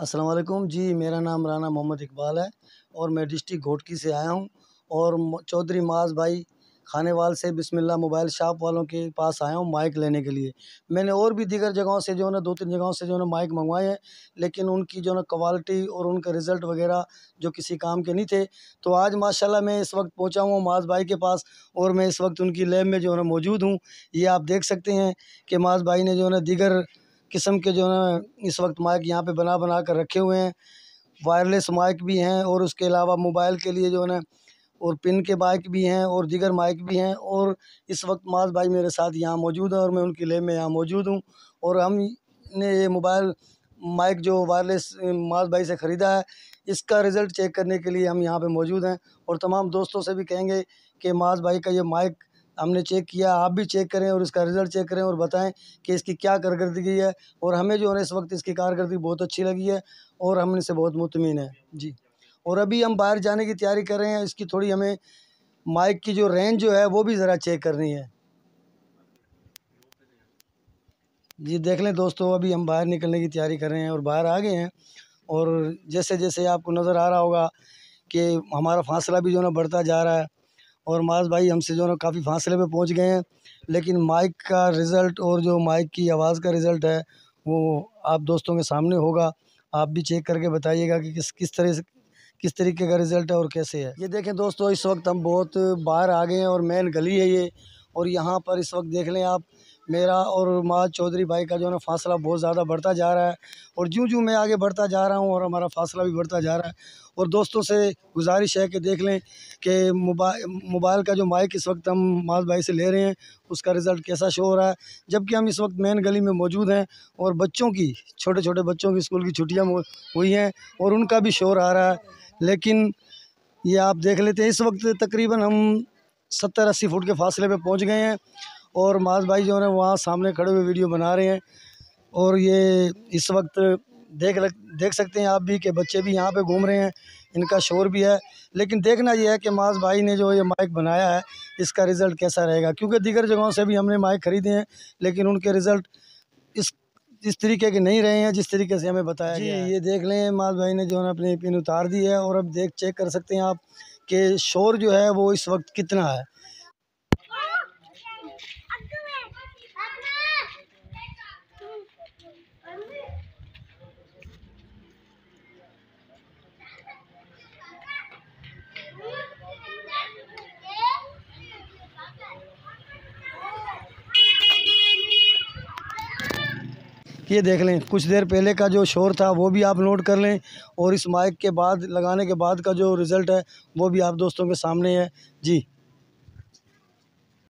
अस्सलाम वालेकुम जी मेरा नाम राना मोहम्मद इकबाल है और मैं डिस्ट्रिक्ट घोटकी से आया हूँ और चौधरी माज भाई वाल से बिस्मिल्लाह मोबाइल शॉप वालों के पास आया हूँ माइक लेने के लिए मैंने और भी दीगर जगहों से जो है ना दो तीन जगहों से जो है ना माइक मंगवाए हैं लेकिन उनकी जो ना क्वालिटी और उनके रिज़ल्ट वगैरह जो किसी काम के नहीं थे तो आज माशाल्लाह मैं इस वक्त पहुँचा हूँ माज भाई के पास और मैं इस वक्त उनकी लैब में जो है ना मौजूद हूँ ये आप देख सकते हैं कि माज भाई ने जो है ना दीगर किस्म के जो है इस वक्त माइक यहाँ पे बना बना कर रखे हुए हैं वायरलेस माइक भी हैं और उसके अलावा मोबाइल के लिए जो है और पिन के माइक भी हैं और दिगर माइक भी हैं और इस वक्त माज भाई मेरे साथ यहाँ मौजूद हैं और मैं उनकी लेब में यहाँ मौजूद हूँ और हमने ये मोबाइल माइक जो वायरलेस माज भाई से ख़रीदा है इसका रिज़ल्ट चेक करने के लिए हम यहाँ पे मौजूद हैं और तमाम दोस्तों से भी कहेंगे कि माज भाई का ये माइक हमने चेक किया आप भी चेक करें और इसका रिज़ल्ट चेक करें और बताएं कि इसकी क्या कारकर्दगी है और हमें जो है इस वक्त इसकी कारकर्दगी बहुत अच्छी लगी है और हम इसे बहुत मुतमिन है जी और अभी हम बाहर जाने की तैयारी कर रहे हैं इसकी थोड़ी हमें माइक की जो रेंज जो है वो भी ज़रा चेक करनी है जी देख लें दोस्तों अभी हम बाहर निकलने की तैयारी कर रहे हैं और बाहर आ गए हैं और जैसे जैसे आपको नज़र आ रहा होगा कि हमारा फासला भी जो है ना बढ़ता जा रहा है और माज भाई हमसे जो है काफ़ी फासले पे पहुंच गए हैं लेकिन माइक का रिज़ल्ट और जो माइक की आवाज़ का रिज़ल्ट है वो आप दोस्तों के सामने होगा आप भी चेक करके बताइएगा कि किस किस तरह से किस तरीके का रिज़ल्ट है और कैसे है ये देखें दोस्तों इस वक्त हम बहुत बाहर आ गए हैं और मेन गली है ये और यहाँ पर इस वक्त देख लें आप मेरा और माज चौधरी भाई का जो है ना फासला बहुत ज़्यादा बढ़ता जा रहा है और जूँ जूँ मैं आगे बढ़ता जा रहा हूँ और हमारा फासला भी बढ़ता जा रहा है और दोस्तों से गुजारिश है कि देख लें कि मोबाइल मोबाइल का जो माइक इस वक्त हम माज भाई से ले रहे हैं उसका रिज़ल्ट कैसा शो हो रहा है जबकि हम इस वक्त मेन गली में मौजूद हैं और बच्चों की छोटे छोटे बच्चों की स्कूल की छुट्टियाँ हुई हैं और उनका भी शोर आ रहा है लेकिन ये आप देख लेते हैं इस वक्त तकरीबन हम सत्तर अस्सी फुट के फासले पे पहुंच गए हैं और माज भाई जो है वहाँ सामने खड़े हुए वीडियो बना रहे हैं और ये इस वक्त देख लग देख सकते हैं आप भी कि बच्चे भी यहाँ पे घूम रहे हैं इनका शोर भी है लेकिन देखना यह है कि माज भाई ने जो ये माइक बनाया है इसका रिज़ल्ट कैसा रहेगा क्योंकि दीगर जगहों से भी हमने माइक ख़रीदे हैं लेकिन उनके रिज़ल्ट इस इस तरीके के नहीं रहे हैं जिस तरीके से हमें बताया जी, गया ये देख लें माज भाई ने जो है अपनी पिन उतार दी है और अब देख चेक कर सकते हैं आप कि शोर जो है वो इस वक्त कितना है ये देख लें कुछ देर पहले का जो शोर था वो भी आप नोट कर लें और इस माइक के बाद लगाने के बाद का जो रिज़ल्ट है वो भी आप दोस्तों के सामने है जी